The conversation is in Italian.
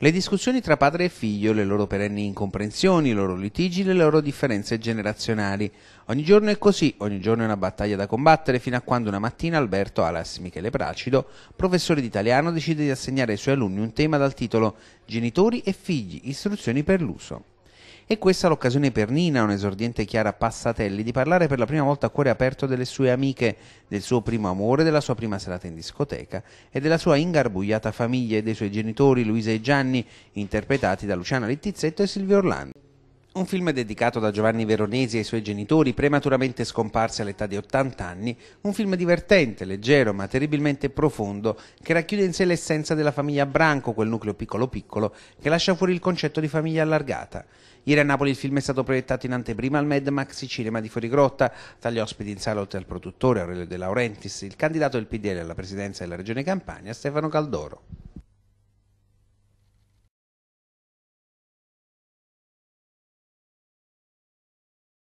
Le discussioni tra padre e figlio, le loro perenni incomprensioni, i loro litigi, le loro differenze generazionali. Ogni giorno è così, ogni giorno è una battaglia da combattere fino a quando una mattina Alberto Alas Michele Pracido, professore di italiano, decide di assegnare ai suoi alunni un tema dal titolo Genitori e figli, istruzioni per l'uso. E questa è l'occasione per Nina, un'esordiente Chiara Passatelli, di parlare per la prima volta a cuore aperto delle sue amiche, del suo primo amore, della sua prima serata in discoteca e della sua ingarbugliata famiglia e dei suoi genitori Luisa e Gianni, interpretati da Luciana Littizzetto e Silvio Orlando. Un film dedicato da Giovanni Veronesi ai suoi genitori prematuramente scomparsi all'età di 80 anni, un film divertente, leggero ma terribilmente profondo che racchiude in sé l'essenza della famiglia Branco, quel nucleo piccolo piccolo che lascia fuori il concetto di famiglia allargata. Ieri a Napoli il film è stato proiettato in anteprima al Mad Maxi Cinema di Fuorigrotta. Tra gli ospiti in sala oltre al produttore Aurelio De Laurentiis, il candidato del PDL alla presidenza della Regione Campania Stefano Caldoro.